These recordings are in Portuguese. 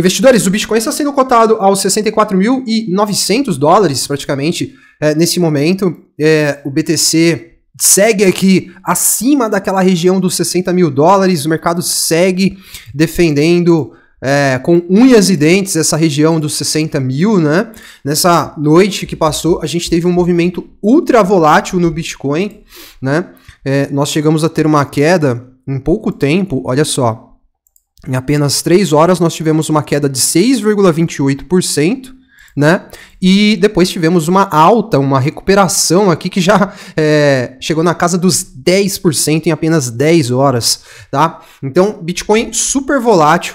Investidores, o Bitcoin está sendo cotado aos 64.900 dólares praticamente é, nesse momento. É, o BTC segue aqui acima daquela região dos 60 mil dólares. O mercado segue defendendo é, com unhas e dentes essa região dos 60 mil, né? Nessa noite que passou, a gente teve um movimento ultra volátil no Bitcoin, né? É, nós chegamos a ter uma queda em pouco tempo, olha só, em apenas 3 horas nós tivemos uma queda de 6,28%, né? E depois tivemos uma alta, uma recuperação aqui que já é, chegou na casa dos 10% em apenas 10 horas, tá? Então, Bitcoin super volátil,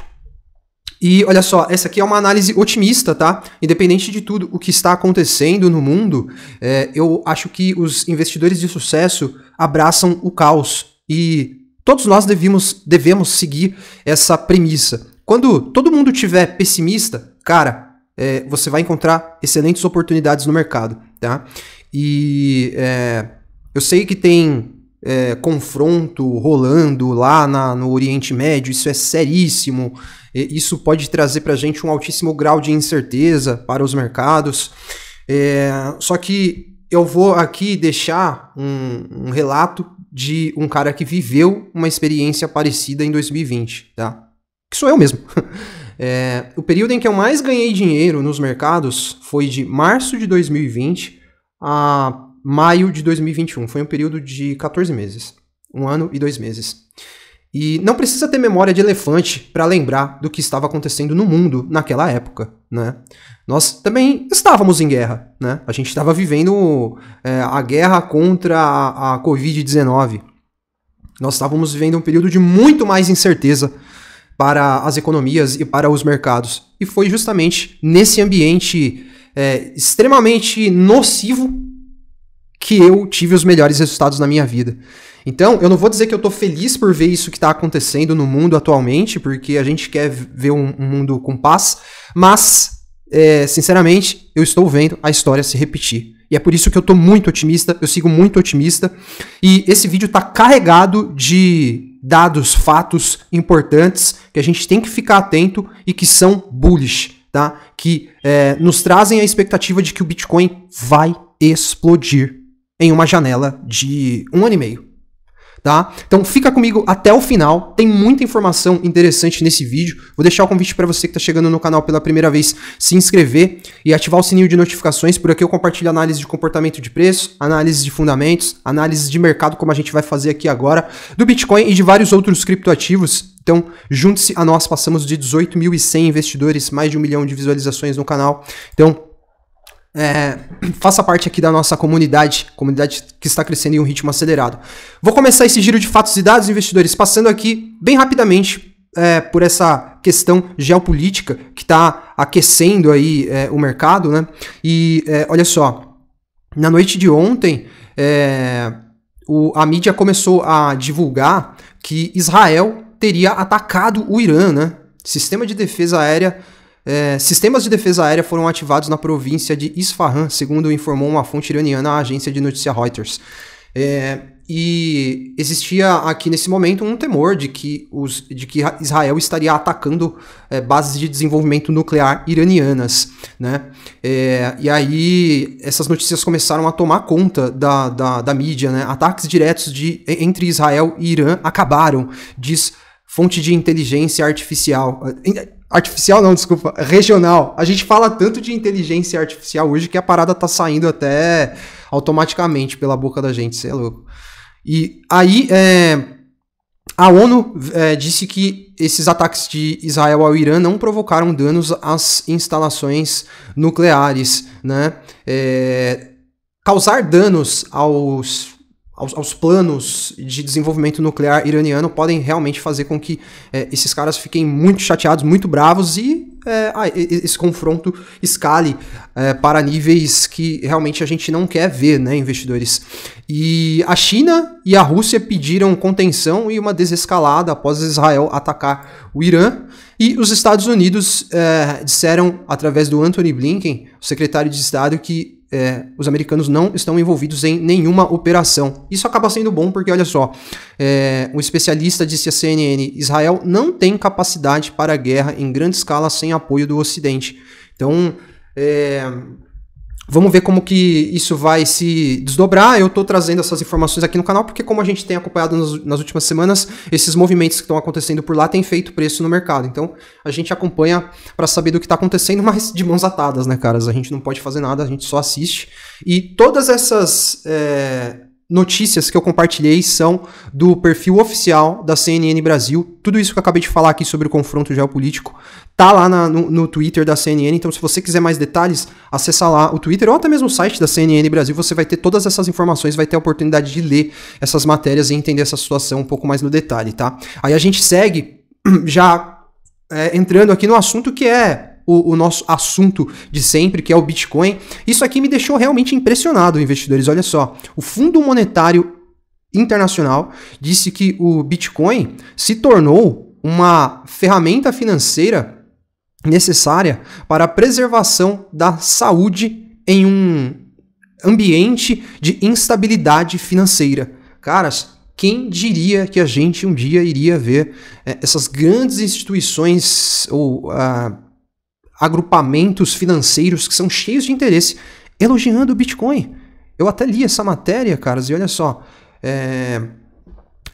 e olha só, essa aqui é uma análise otimista, tá? Independente de tudo o que está acontecendo no mundo, é, eu acho que os investidores de sucesso abraçam o caos e Todos nós devemos, devemos seguir essa premissa. Quando todo mundo tiver pessimista, cara, é, você vai encontrar excelentes oportunidades no mercado, tá? E é, eu sei que tem é, confronto rolando lá na, no Oriente Médio, isso é seríssimo. isso pode trazer para a gente um altíssimo grau de incerteza para os mercados. É, só que eu vou aqui deixar um, um relato de um cara que viveu uma experiência parecida em 2020, tá? Que sou eu mesmo. É, o período em que eu mais ganhei dinheiro nos mercados foi de março de 2020 a maio de 2021. Foi um período de 14 meses. Um ano e dois meses. E não precisa ter memória de elefante para lembrar do que estava acontecendo no mundo naquela época, né? Nós também estávamos em guerra, né? A gente estava vivendo é, a guerra contra a, a Covid-19. Nós estávamos vivendo um período de muito mais incerteza para as economias e para os mercados. E foi justamente nesse ambiente é, extremamente nocivo que eu tive os melhores resultados na minha vida. Então, eu não vou dizer que eu tô feliz por ver isso que está acontecendo no mundo atualmente, porque a gente quer ver um, um mundo com paz, mas, é, sinceramente, eu estou vendo a história se repetir. E é por isso que eu tô muito otimista, eu sigo muito otimista. E esse vídeo tá carregado de dados, fatos importantes que a gente tem que ficar atento e que são bullish, tá? Que é, nos trazem a expectativa de que o Bitcoin vai explodir em uma janela de um ano e meio. Tá? Então fica comigo até o final, tem muita informação interessante nesse vídeo. Vou deixar o convite para você que está chegando no canal pela primeira vez se inscrever e ativar o sininho de notificações. Por aqui eu compartilho análise de comportamento de preço, análise de fundamentos, análise de mercado, como a gente vai fazer aqui agora, do Bitcoin e de vários outros criptoativos. Então, junte-se a nós, passamos de 18.100 investidores, mais de um milhão de visualizações no canal. Então, é, faça parte aqui da nossa comunidade, comunidade que está crescendo em um ritmo acelerado. Vou começar esse giro de fatos e dados, investidores, passando aqui bem rapidamente é, por essa questão geopolítica que está aquecendo aí é, o mercado, né? E é, olha só, na noite de ontem é, o, a mídia começou a divulgar que Israel teria atacado o Irã, né? Sistema de defesa aérea é, sistemas de defesa aérea foram ativados na província de Isfahan, segundo informou uma fonte iraniana à agência de notícia Reuters. É, e existia aqui nesse momento um temor de que, os, de que Israel estaria atacando é, bases de desenvolvimento nuclear iranianas. Né? É, e aí essas notícias começaram a tomar conta da, da, da mídia. Né? Ataques diretos de, entre Israel e Irã acabaram, diz fonte de inteligência artificial. É, Artificial não, desculpa. Regional. A gente fala tanto de inteligência artificial hoje que a parada tá saindo até automaticamente pela boca da gente, você é louco. E aí, é, a ONU é, disse que esses ataques de Israel ao Irã não provocaram danos às instalações nucleares, né? É, causar danos aos aos, aos, planos de desenvolvimento nuclear iraniano podem realmente fazer com que é, esses caras fiquem muito chateados, muito bravos e é, ah, esse confronto escale é, para níveis que realmente a gente não quer ver, né, investidores? E a China e a Rússia pediram contenção e uma desescalada após Israel atacar o Irã. E os Estados Unidos é, disseram, através do Anthony Blinken, o secretário de Estado, que é, os americanos não estão envolvidos em nenhuma operação. Isso acaba sendo bom porque, olha só, é, um especialista disse à CNN: Israel não tem capacidade para guerra em grande escala sem apoio do Ocidente. Então, é, Vamos ver como que isso vai se desdobrar. Eu estou trazendo essas informações aqui no canal, porque como a gente tem acompanhado nas, nas últimas semanas, esses movimentos que estão acontecendo por lá têm feito preço no mercado. Então, a gente acompanha para saber do que está acontecendo, mas de mãos atadas, né, caras? A gente não pode fazer nada, a gente só assiste. E todas essas é, notícias que eu compartilhei são do perfil oficial da CNN Brasil. Tudo isso que eu acabei de falar aqui sobre o confronto geopolítico tá lá na, no, no, Twitter da CNN. Então, se você quiser mais detalhes, acessa lá o Twitter ou até mesmo o site da CNN Brasil. Você vai ter todas essas informações, vai ter a oportunidade de ler essas matérias e entender essa situação um pouco mais no detalhe, tá? Aí a gente segue já é, entrando aqui no assunto que é o, o, nosso assunto de sempre, que é o Bitcoin. Isso aqui me deixou realmente impressionado, investidores. Olha só, o Fundo Monetário Internacional disse que o Bitcoin se tornou uma ferramenta financeira necessária para a preservação da saúde em um ambiente de instabilidade financeira. Caras, quem diria que a gente um dia iria ver eh, essas grandes instituições ou uh, agrupamentos financeiros que são cheios de interesse elogiando o Bitcoin. Eu até li essa matéria, caras, e olha só. É,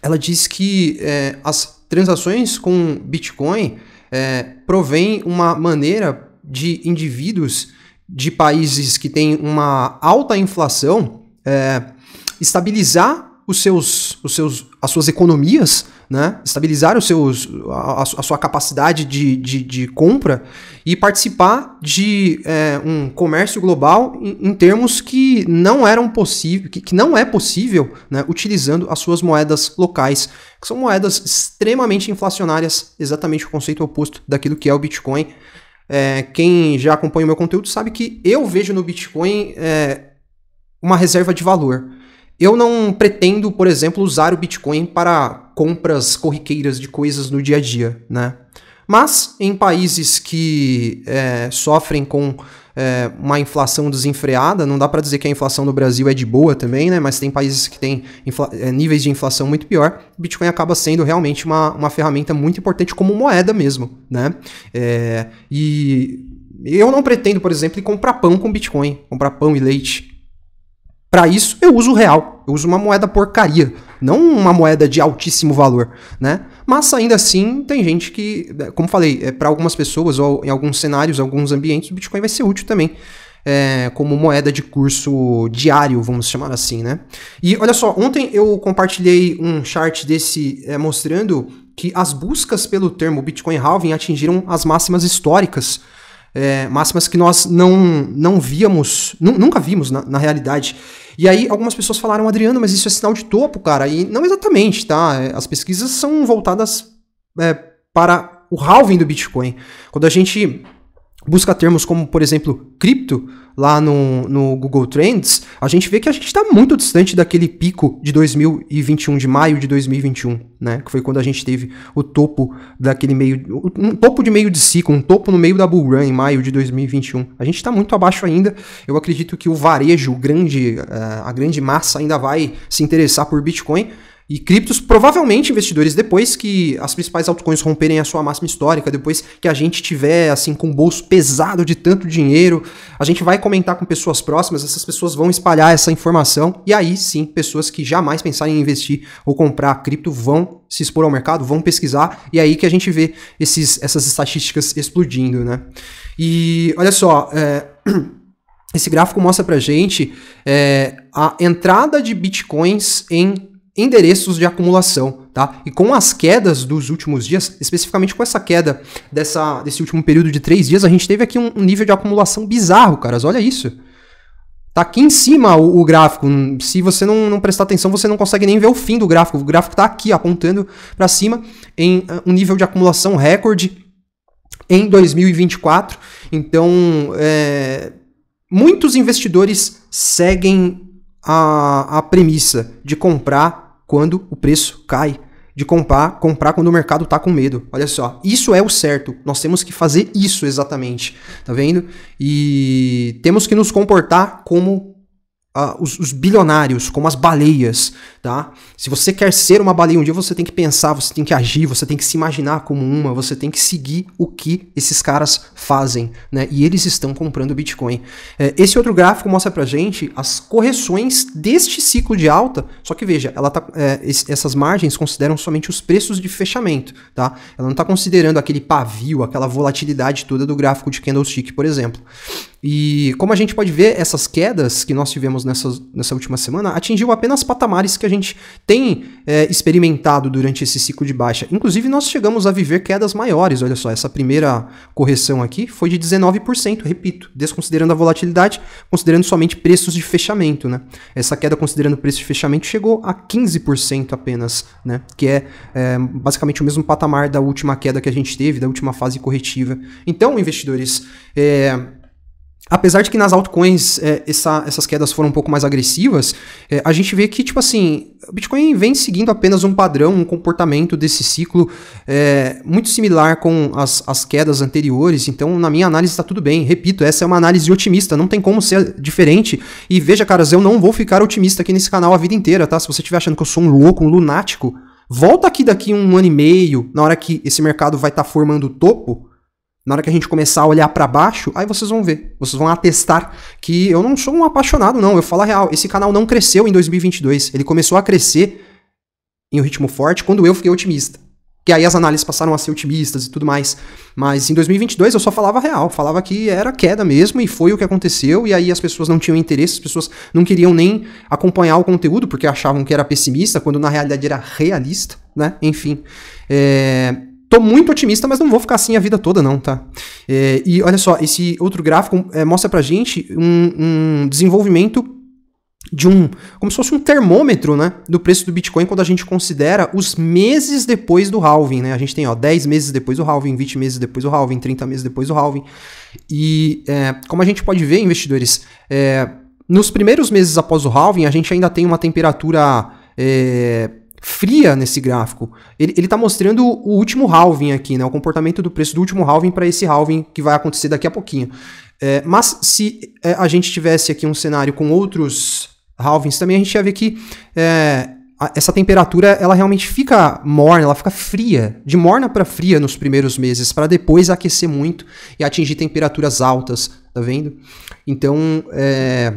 ela diz que é, as transações com Bitcoin é, provém uma maneira de indivíduos de países que têm uma alta inflação é, estabilizar os seus, os seus, as suas economias né? Estabilizar os seus, a, a sua capacidade de, de, de, compra e participar de é, um comércio global em, em, termos que não eram possível, que, que não é possível né, utilizando as suas moedas locais, que são moedas extremamente inflacionárias, exatamente o conceito oposto daquilo que é o Bitcoin. É, quem já acompanha o meu conteúdo sabe que eu vejo no Bitcoin é, uma reserva de valor. Eu não pretendo, por exemplo, usar o Bitcoin para compras corriqueiras de coisas no dia a dia, né? Mas em países que é, sofrem com é, uma inflação desenfreada, não dá para dizer que a inflação no Brasil é de boa também, né? Mas tem países que têm é, níveis de inflação muito pior. Bitcoin acaba sendo realmente uma, uma ferramenta muito importante como moeda mesmo, né? É, e eu não pretendo, por exemplo, comprar pão com Bitcoin, comprar pão e leite. Para isso, eu uso o real. Eu uso uma moeda porcaria, não uma moeda de altíssimo valor, né? Mas ainda assim, tem gente que, né, como falei, é, para algumas pessoas ou em alguns cenários, alguns ambientes, o Bitcoin vai ser útil também. É, como moeda de curso diário, vamos chamar assim, né? E olha só, ontem eu compartilhei um chart desse é, mostrando que as buscas pelo termo Bitcoin halving atingiram as máximas históricas é, máximas que nós não, não víamos, nunca vimos na, na, realidade. E aí algumas pessoas falaram, Adriano, mas isso é sinal de topo, cara. E não exatamente, tá? É, as pesquisas são voltadas é, para o halving do Bitcoin. Quando a gente busca termos como, por exemplo, cripto, lá no, no Google Trends, a gente vê que a gente está muito distante daquele pico de 2021, de maio de 2021, né? Que foi quando a gente teve o topo daquele meio. Um topo de meio de ciclo, um topo no meio da Bull Run em maio de 2021. A gente está muito abaixo ainda. Eu acredito que o varejo, grande, eh, a grande massa ainda vai se interessar por Bitcoin. E criptos, provavelmente, investidores, depois que as principais altcoins romperem a sua máxima histórica, depois que a gente tiver, assim, com um bolso pesado de tanto dinheiro, a gente vai comentar com pessoas próximas, essas pessoas vão espalhar essa informação, e aí sim, pessoas que jamais pensarem em investir ou comprar cripto vão se expor ao mercado, vão pesquisar, e é aí que a gente vê esses, essas estatísticas explodindo, né? E olha só, é, esse gráfico mostra pra gente é, a entrada de bitcoins em endereços de acumulação, tá? E com as quedas dos últimos dias, especificamente com essa queda dessa, desse último período de três dias, a gente teve aqui um, um nível de acumulação bizarro, caras. Olha isso. Tá aqui em cima o, o, gráfico. Se você não, não prestar atenção, você não consegue nem ver o fim do gráfico. O gráfico tá aqui, apontando para cima em ah, um nível de acumulação recorde em 2024. Então, é, muitos investidores seguem a, a premissa de comprar quando o preço cai, de comprar, comprar quando o mercado tá com medo. Olha só, isso é o certo. Nós temos que fazer isso exatamente, tá vendo? E temos que nos comportar como Uh, os, os, bilionários, como as baleias, tá? Se você quer ser uma baleia um dia, você tem que pensar, você tem que agir, você tem que se imaginar como uma, você tem que seguir o que esses caras fazem, né? E eles estão comprando Bitcoin. É, esse outro gráfico mostra pra gente as correções deste ciclo de alta, só que veja, ela tá, é, essas margens consideram somente os preços de fechamento, tá? Ela não tá considerando aquele pavio, aquela volatilidade toda do gráfico de candlestick, por exemplo. E como a gente pode ver, essas quedas que nós tivemos nessa, nessa última semana atingiu apenas patamares que a gente tem é, experimentado durante esse ciclo de baixa. Inclusive, nós chegamos a viver quedas maiores. Olha só, essa primeira correção aqui foi de 19%, repito, desconsiderando a volatilidade, considerando somente preços de fechamento. Né? Essa queda, considerando o preço de fechamento, chegou a 15% apenas, né? que é, é basicamente o mesmo patamar da última queda que a gente teve, da última fase corretiva. Então, investidores, é Apesar de que nas altcoins é, essa, essas quedas foram um pouco mais agressivas, é, a gente vê que, tipo assim, o Bitcoin vem seguindo apenas um padrão, um comportamento desse ciclo é, muito similar com as, as quedas anteriores. Então, na minha análise, está tudo bem. Repito, essa é uma análise otimista, não tem como ser diferente. E veja, caras, eu não vou ficar otimista aqui nesse canal a vida inteira, tá? Se você estiver achando que eu sou um louco, um lunático, volta aqui daqui um ano e meio, na hora que esse mercado vai estar tá formando o topo na hora que a gente começar a olhar para baixo, aí vocês vão ver, vocês vão atestar que eu não sou um apaixonado, não. Eu falo a real, esse canal não cresceu em 2022. Ele começou a crescer em um ritmo forte quando eu fiquei otimista. Que aí as análises passaram a ser otimistas e tudo mais. Mas em 2022 eu só falava real, falava que era queda mesmo e foi o que aconteceu. E aí as pessoas não tinham interesse, as pessoas não queriam nem acompanhar o conteúdo porque achavam que era pessimista, quando na realidade era realista, né? Enfim. É Tô muito otimista, mas não vou ficar assim a vida toda, não, tá? É, e olha só, esse outro gráfico é, mostra pra gente um, um desenvolvimento de um, como se fosse um termômetro, né, do preço do Bitcoin quando a gente considera os meses depois do halving, né? A gente tem, ó, 10 meses depois do halving, 20 meses depois do halving, 30 meses depois do halving. E é, como a gente pode ver, investidores, é, nos primeiros meses após o halving, a gente ainda tem uma temperatura é, fria nesse gráfico. Ele está mostrando o último halving aqui, né? O comportamento do preço do último halving para esse halving que vai acontecer daqui a pouquinho. É, mas se é, a gente tivesse aqui um cenário com outros halvings também, a gente ia ver que é, a, essa temperatura ela realmente fica morna, ela fica fria, de morna para fria nos primeiros meses, para depois aquecer muito e atingir temperaturas altas, tá vendo? Então, é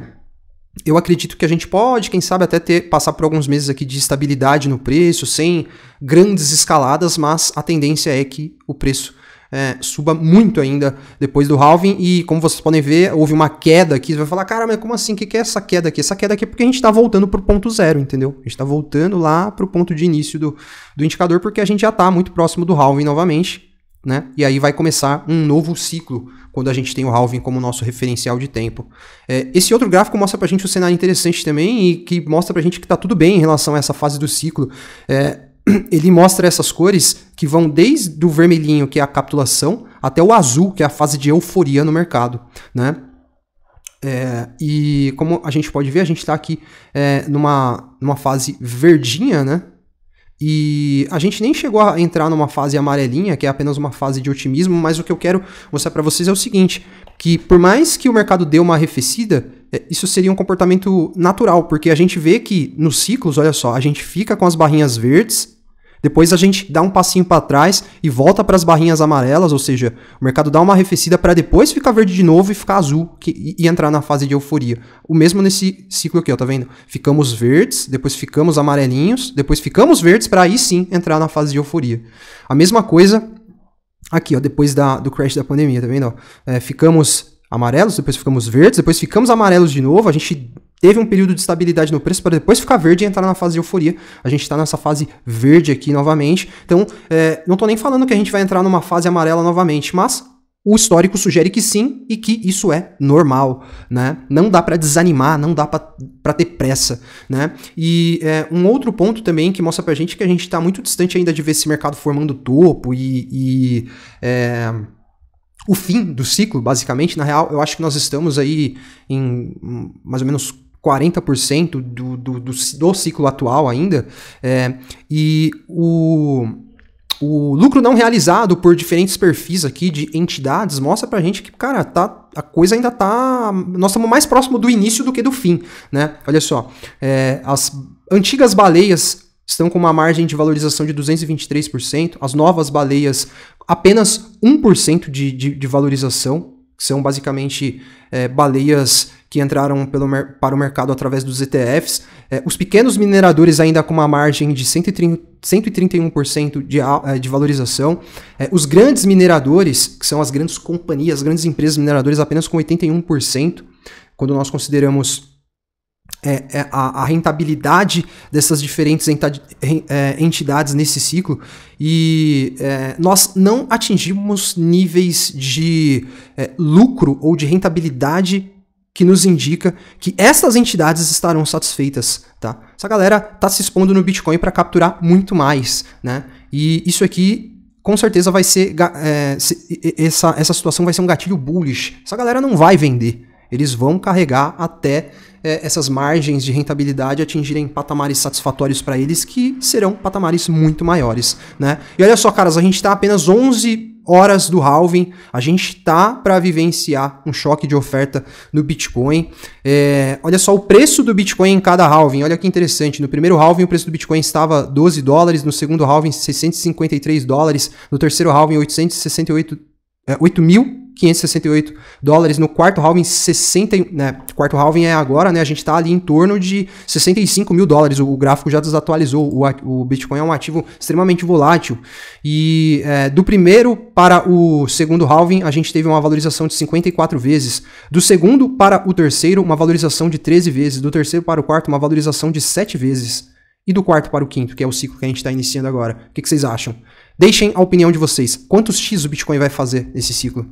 eu acredito que a gente pode, quem sabe, até ter passar por alguns meses aqui de estabilidade no preço, sem grandes escaladas, mas a tendência é que o preço é, suba muito ainda depois do halving. E como vocês podem ver, houve uma queda aqui. Você vai falar, cara, mas como assim? O que, é essa queda aqui? Essa queda aqui é porque a gente está voltando para o ponto zero, entendeu? A gente está voltando lá para o ponto de início do, do indicador, porque a gente já está muito próximo do halving novamente. Né? E aí vai começar um novo ciclo quando a gente tem o halving como nosso referencial de tempo. É, esse outro gráfico mostra para a gente um cenário interessante também e que mostra para a gente que está tudo bem em relação a essa fase do ciclo. É, ele mostra essas cores que vão desde o vermelhinho, que é a capitulação, até o azul, que é a fase de euforia no mercado, né? É, e como a gente pode ver, a gente está aqui é, numa, numa fase verdinha, né? E a gente nem chegou a entrar numa fase amarelinha, que é apenas uma fase de otimismo, mas o que eu quero mostrar para vocês é o seguinte, que por mais que o mercado dê uma arrefecida, é, isso seria um comportamento natural, porque a gente vê que nos ciclos, olha só, a gente fica com as barrinhas verdes depois a gente dá um passinho para trás e volta para as barrinhas amarelas, ou seja, o mercado dá uma arrefecida para depois ficar verde de novo e ficar azul que, e, e, entrar na fase de euforia. O mesmo nesse ciclo aqui, ó, tá vendo? Ficamos verdes, depois ficamos amarelinhos, depois ficamos verdes para aí sim entrar na fase de euforia. A mesma coisa aqui, ó, depois da, do crash da pandemia, tá vendo? É, ficamos amarelos, depois ficamos verdes, depois ficamos amarelos de novo, a gente teve um período de estabilidade no preço para depois ficar verde e entrar na fase de euforia. A gente está nessa fase verde aqui novamente. Então, é, não estou nem falando que a gente vai entrar numa fase amarela novamente, mas o histórico sugere que sim e que isso é normal, né? Não dá para desanimar, não dá para ter pressa, né? E é, um outro ponto também que mostra para a gente que a gente está muito distante ainda de ver esse mercado formando topo e, e é, o fim do ciclo, basicamente. Na real, eu acho que nós estamos aí em mais ou menos 40% do, do, do, do ciclo atual ainda. É, e o. O lucro não realizado por diferentes perfis aqui de entidades mostra pra gente que, cara, tá, a coisa ainda tá. Nós estamos mais próximo do início do que do fim, né? Olha só. É, as antigas baleias estão com uma margem de valorização de 223%, as novas baleias apenas 1% de, de, de valorização, que são basicamente é, baleias que entraram pelo, para o mercado através dos ETFs. É, os pequenos mineradores ainda com uma margem de 130, 131% de, é, de valorização. É, os grandes mineradores, que são as grandes companhias, as grandes empresas mineradoras, apenas com 81%, quando nós consideramos é, é, a, a, rentabilidade dessas diferentes é, entidades nesse ciclo e é, nós não atingimos níveis de é, lucro ou de rentabilidade que nos indica que essas entidades estarão satisfeitas, tá? Essa galera tá se expondo no Bitcoin para capturar muito mais, né? E isso aqui com certeza vai ser é, essa, essa situação vai ser um gatilho bullish. Essa galera não vai vender, eles vão carregar até é, essas margens de rentabilidade atingirem patamares satisfatórios para eles, que serão patamares muito maiores. Né? E olha só, caras, a gente está apenas 11 horas do halving, a gente está para vivenciar um choque de oferta no Bitcoin. É, olha só o preço do Bitcoin em cada halving, olha que interessante. No primeiro halving o preço do Bitcoin estava 12 dólares, no segundo halving 653 dólares, no terceiro halving 868 é, 8 mil 568 dólares no quarto halving, 60, né, quarto halving é agora, né, a gente está ali em torno de 65 mil dólares, o, o gráfico já desatualizou, o, o, Bitcoin é um ativo extremamente volátil, e é, do primeiro para o segundo halving, a gente teve uma valorização de 54 vezes, do segundo para o terceiro, uma valorização de 13 vezes, do terceiro para o quarto, uma valorização de 7 vezes, e do quarto para o quinto, que é o ciclo que a gente está iniciando agora. O que, que vocês acham? Deixem a opinião de vocês. Quantos X o Bitcoin vai fazer nesse ciclo?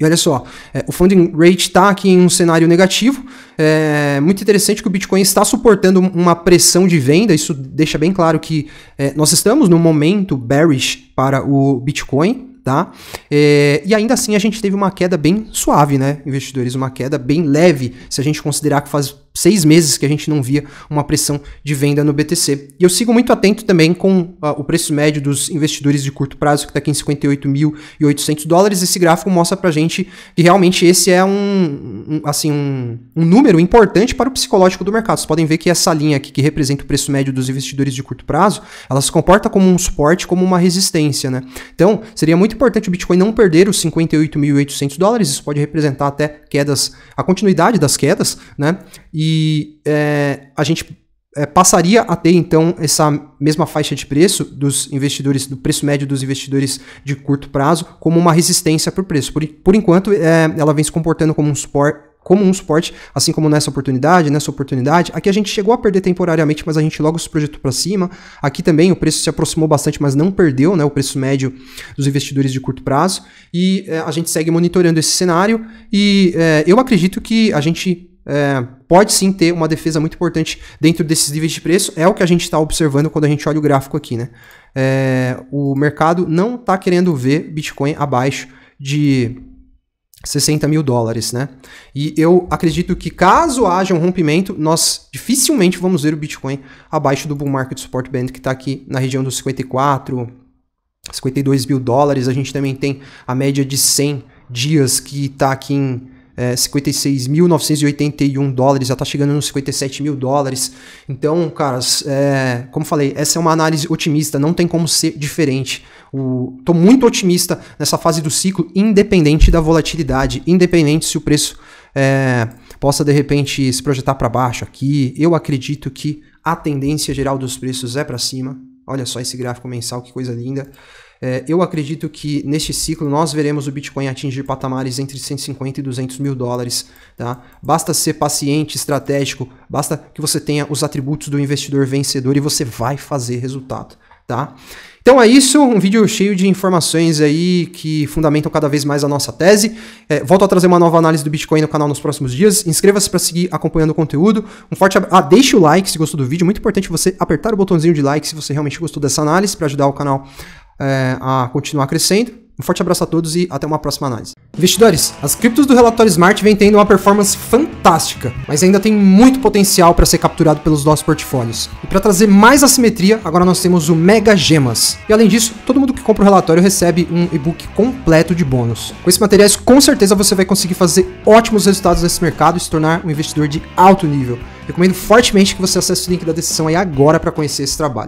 E olha só, é, o funding rate está aqui em um cenário negativo. É muito interessante que o Bitcoin está suportando uma pressão de venda. Isso deixa bem claro que é, nós estamos no momento bearish para o Bitcoin. Tá? É, e ainda assim a gente teve uma queda bem suave, né, investidores? Uma queda bem leve, se a gente considerar que faz seis meses que a gente não via uma pressão de venda no BTC. E eu sigo muito atento também com uh, o preço médio dos investidores de curto prazo, que está aqui em 58.800 dólares. Esse gráfico mostra para gente que realmente esse é um, um assim, um, um, número importante para o psicológico do mercado. Vocês podem ver que essa linha aqui, que representa o preço médio dos investidores de curto prazo, ela se comporta como um suporte, como uma resistência. Né? Então, seria muito importante o Bitcoin não perder os 58.800 dólares. Isso pode representar até quedas, a continuidade das quedas, né? E é, a gente é, passaria a ter então essa mesma faixa de preço dos investidores, do preço médio dos investidores de curto prazo, como uma resistência para o preço. Por, por enquanto, é, ela vem se comportando como um suporte como um suporte, assim como nessa oportunidade, nessa oportunidade. Aqui a gente chegou a perder temporariamente, mas a gente logo se projetou para cima. Aqui também o preço se aproximou bastante, mas não perdeu, né, o preço médio dos investidores de curto prazo. E é, a gente segue monitorando esse cenário e é, eu acredito que a gente é, pode sim ter uma defesa muito importante dentro desses níveis de preço. É o que a gente está observando quando a gente olha o gráfico aqui, né? É, o mercado não está querendo ver Bitcoin abaixo de 60 mil dólares, né? E eu acredito que caso haja um rompimento, nós dificilmente vamos ver o Bitcoin abaixo do bull market support band que está aqui na região dos 54, 52 mil dólares. A gente também tem a média de 100 dias que está aqui em é, 56.981 dólares, já está chegando nos 57 mil dólares. Então, caras, é, como falei, essa é uma análise otimista, não tem como ser diferente. Estou muito otimista nessa fase do ciclo, independente da volatilidade, independente se o preço é, possa de repente se projetar para baixo aqui. Eu acredito que a tendência geral dos preços é para cima. Olha só esse gráfico mensal, que coisa linda. É, eu acredito que neste ciclo nós veremos o Bitcoin atingir patamares entre 150 e 200 mil dólares. Tá? Basta ser paciente, estratégico, basta que você tenha os atributos do investidor vencedor e você vai fazer resultado. Tá? Então é isso, um vídeo cheio de informações aí que fundamentam cada vez mais a nossa tese. É, volto a trazer uma nova análise do Bitcoin no canal nos próximos dias. Inscreva-se para seguir acompanhando o conteúdo. Um forte abraço. Ah, deixe o like se gostou do vídeo. É muito importante você apertar o botãozinho de like se você realmente gostou dessa análise para ajudar o canal é, a continuar crescendo. Um forte abraço a todos e até uma próxima análise. Investidores, as criptos do relatório Smart vem tendo uma performance fantástica, mas ainda tem muito potencial para ser capturado pelos nossos portfólios. E para trazer mais assimetria, agora nós temos o Mega Gemas. E além disso, todo mundo que compra o relatório recebe um e-book completo de bônus. Com esses materiais, com certeza você vai conseguir fazer ótimos resultados nesse mercado e se tornar um investidor de alto nível. Recomendo fortemente que você acesse o link da descrição aí agora para conhecer esse trabalho.